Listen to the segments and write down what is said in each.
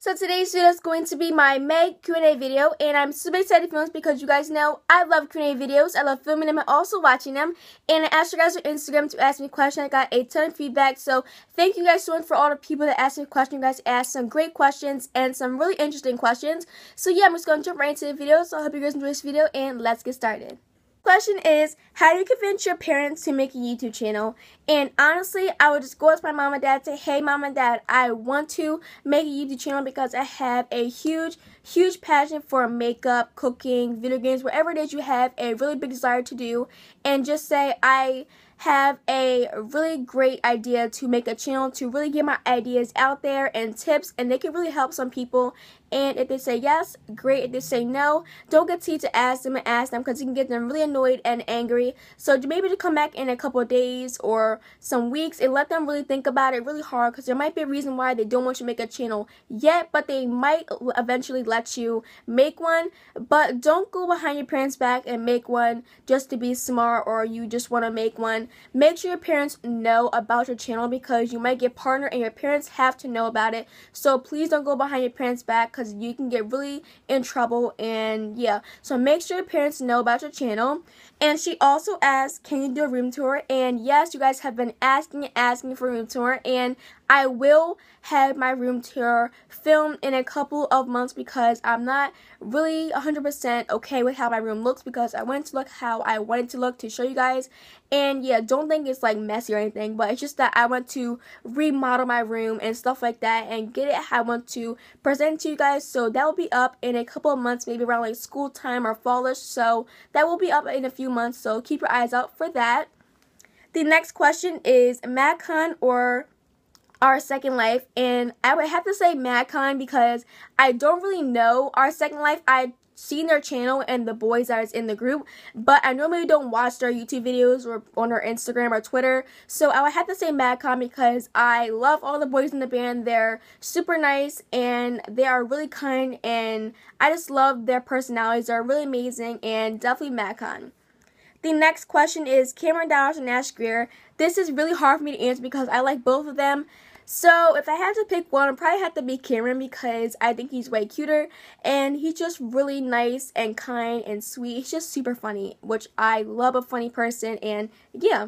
So today's video is going to be my May Q&A video, and I'm super excited to film this because you guys know I love Q&A videos. I love filming them and also watching them. And I asked you guys on Instagram to ask me questions. I got a ton of feedback, so thank you guys so much for all the people that asked me questions. You guys asked some great questions and some really interesting questions. So yeah, I'm just going to jump right into the video, so I hope you guys enjoy this video, and let's get started. Question is, how do you convince your parents to make a YouTube channel? And honestly, I would just go with my mom and dad say, hey mom and dad, I want to make a YouTube channel because I have a huge, huge passion for makeup, cooking, video games, whatever it is you have a really big desire to do. And just say, I have a really great idea to make a channel to really get my ideas out there and tips and they can really help some people and if they say yes, great. If they say no, don't continue to ask them and ask them because you can get them really annoyed and angry. So maybe to come back in a couple of days or some weeks and let them really think about it really hard because there might be a reason why they don't want you to make a channel yet, but they might eventually let you make one. But don't go behind your parents' back and make one just to be smart or you just want to make one. Make sure your parents know about your channel because you might get partnered and your parents have to know about it. So please don't go behind your parents' back because you can get really in trouble. And yeah, so make sure your parents know about your channel. And she also asked, Can you do a room tour? And yes, you guys have been asking and asking for a room tour. And I will have my room tour filmed in a couple of months because I'm not really 100% okay with how my room looks because I wanted to look how I wanted to look to show you guys. And yeah, don't think it's like messy or anything, but it's just that I want to remodel my room and stuff like that and get it how I want to present to you guys guys. So that will be up in a couple of months, maybe around like school time or fallish. So that will be up in a few months. So keep your eyes out for that. The next question is MadCon or our second life and i would have to say madcon because i don't really know our second life i seen their channel and the boys that is in the group, but I normally don't watch their YouTube videos or on their Instagram or Twitter. So I had to say MadCon because I love all the boys in the band. They're super nice and they are really kind and I just love their personalities. They're really amazing and definitely Madcon. The next question is Cameron Dallas and Ash Greer. This is really hard for me to answer because I like both of them so if I had to pick one, I'd probably have to be Cameron because I think he's way cuter and he's just really nice and kind and sweet. He's just super funny, which I love a funny person and yeah.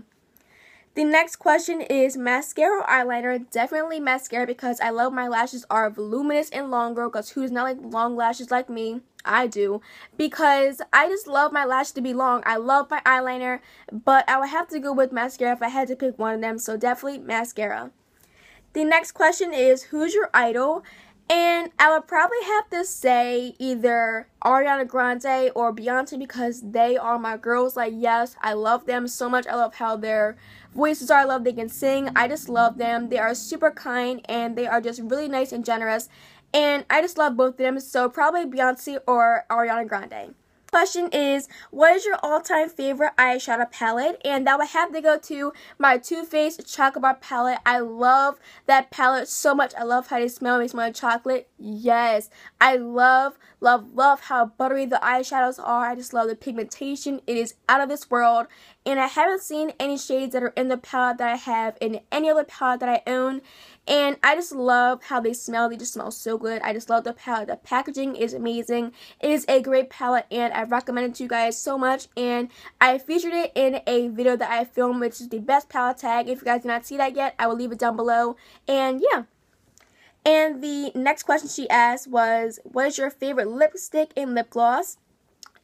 The next question is mascara or eyeliner? Definitely mascara because I love my lashes are voluminous and longer because who does not like long lashes like me? I do because I just love my lash to be long. I love my eyeliner, but I would have to go with mascara if I had to pick one of them. So definitely mascara. The next question is Who's your idol? And I would probably have to say either Ariana Grande or Beyonce because they are my girls. Like, yes, I love them so much. I love how their voices are. I love they can sing. I just love them. They are super kind and they are just really nice and generous. And I just love both of them. So, probably Beyonce or Ariana Grande question is what is your all-time favorite eyeshadow palette and that would have to go to my Too Faced Chocolate Bar palette I love that palette so much I love how they smell They smell like chocolate Yes, I love, love, love how buttery the eyeshadows are. I just love the pigmentation. It is out of this world. And I haven't seen any shades that are in the palette that I have in any other palette that I own. And I just love how they smell. They just smell so good. I just love the palette. The packaging is amazing. It is a great palette and I recommend it to you guys so much. And I featured it in a video that I filmed, which is the best palette tag. If you guys did not see that yet, I will leave it down below. And yeah. And the next question she asked was, What is your favorite lipstick and lip gloss?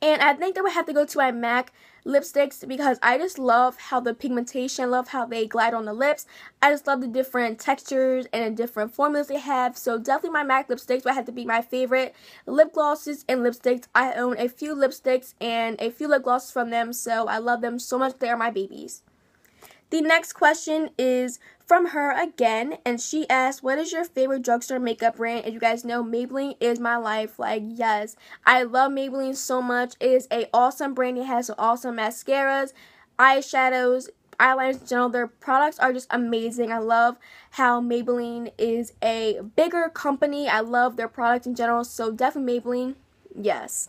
And I think that would have to go to my MAC lipsticks because I just love how the pigmentation, love how they glide on the lips. I just love the different textures and the different formulas they have. So definitely my MAC lipsticks would have to be my favorite. Lip glosses and lipsticks. I own a few lipsticks and a few lip glosses from them. So I love them so much. They are my babies. The next question is from her again, and she asked, "What is your favorite drugstore makeup brand?" As you guys know, Maybelline is my life. Like, yes, I love Maybelline so much. It is a awesome brand. It has awesome mascaras, eyeshadows, eyeliners in general. Their products are just amazing. I love how Maybelline is a bigger company. I love their products in general. So definitely Maybelline, yes.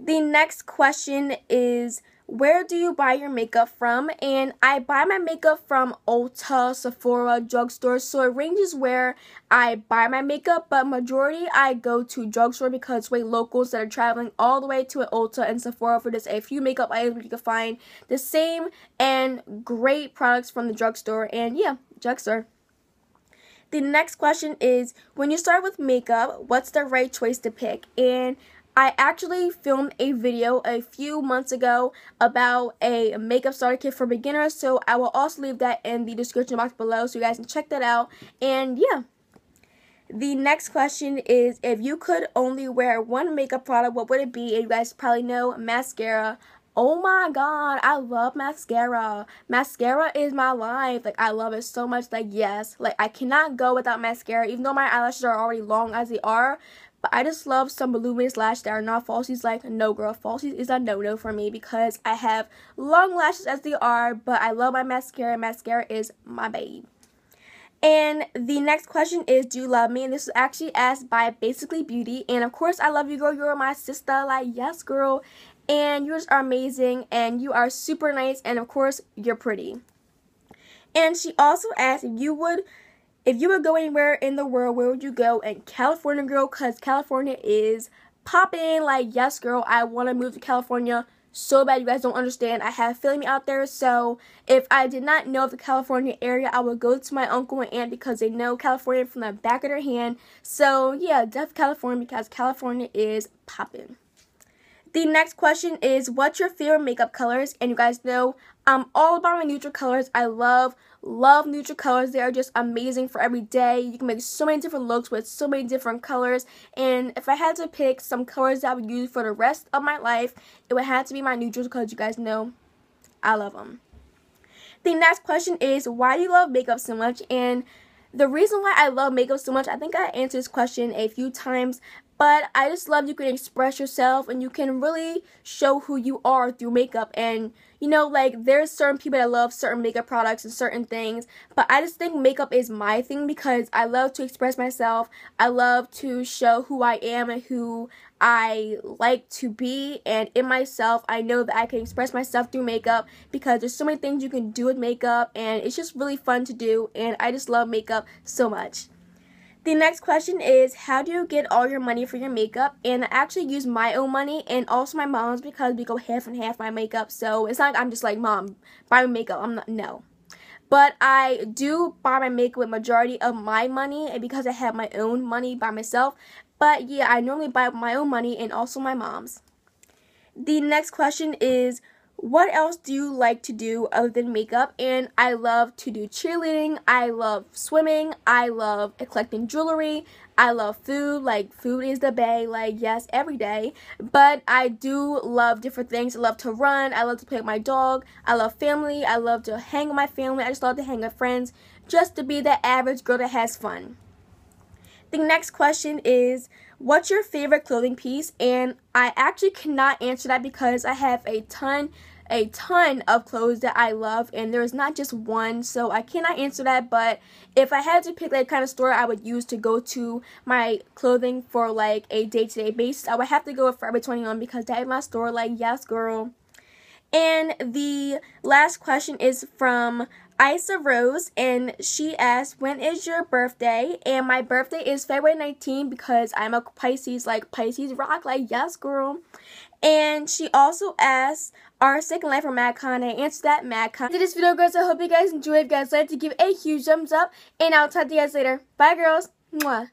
The next question is where do you buy your makeup from? And I buy my makeup from Ulta, Sephora, drugstore. So it ranges where I buy my makeup, but majority I go to drugstore because way locals that are traveling all the way to an Ulta and Sephora for just a few makeup items you can find the same and great products from the drugstore. And yeah, drugstore. The next question is when you start with makeup, what's the right choice to pick? And I actually filmed a video a few months ago about a makeup starter kit for beginners, so I will also leave that in the description box below so you guys can check that out. And yeah. The next question is if you could only wear one makeup product, what would it be? And you guys probably know mascara. Oh my god, I love mascara. Mascara is my life. Like I love it so much. Like yes, like I cannot go without mascara even though my eyelashes are already long as they are, but I just love some voluminous lashes that are not falsies. Like, no, girl, falsies is a no no for me because I have long lashes as they are, but I love my mascara. Mascara is my babe. And the next question is Do you love me? And this was actually asked by Basically Beauty. And of course, I love you, girl. You're my sister. Like, yes, girl. And yours are amazing. And you are super nice. And of course, you're pretty. And she also asked if you would if you would go anywhere in the world, where would you go? And California, girl, because California is popping. Like, yes, girl, I want to move to California so bad. You guys don't understand. I have family out there. So, if I did not know the California area, I would go to my uncle and aunt because they know California from the back of their hand. So, yeah, deaf California because California is popping. The next question is what's your favorite makeup colors? And you guys know I'm all about my neutral colors. I love, love neutral colors. They are just amazing for every day. You can make so many different looks with so many different colors. And if I had to pick some colors that I would use for the rest of my life, it would have to be my neutral colors. You guys know I love them. The next question is why do you love makeup so much? And the reason why I love makeup so much, I think I answered this question a few times but I just love you can express yourself and you can really show who you are through makeup. And you know, like there's certain people that love certain makeup products and certain things, but I just think makeup is my thing because I love to express myself. I love to show who I am and who I like to be. And in myself, I know that I can express myself through makeup because there's so many things you can do with makeup, and it's just really fun to do. And I just love makeup so much. The next question is How do you get all your money for your makeup? And I actually use my own money and also my mom's because we go half and half my makeup. So it's not like I'm just like, Mom, buy my makeup. I'm not, no. But I do buy my makeup with majority of my money and because I have my own money by myself. But yeah, I normally buy my own money and also my mom's. The next question is what else do you like to do other than makeup? And I love to do cheerleading. I love swimming. I love collecting jewelry. I love food. Like, food is the bay. Like, yes, every day. But I do love different things. I love to run. I love to play with my dog. I love family. I love to hang with my family. I just love to hang with friends. Just to be the average girl that has fun. The next question is What's your favorite clothing piece? And I actually cannot answer that because I have a ton a ton of clothes that I love, and there's not just one, so I cannot answer that. But if I had to pick like kind of store I would use to go to my clothing for like a day to day basis, I would have to go with Forever 21 because that is my store. Like, yes, girl. And the last question is from Isa Rose, and she asked, When is your birthday? And my birthday is February 19 because I'm a Pisces, like Pisces rock, like, yes, girl. And she also asked our second line for MadCon. I Answer that, MadCon. Did this video, girls. I hope you guys enjoyed. If you guys like to give a huge thumbs up. And I'll talk to you guys later. Bye, girls. Mwah.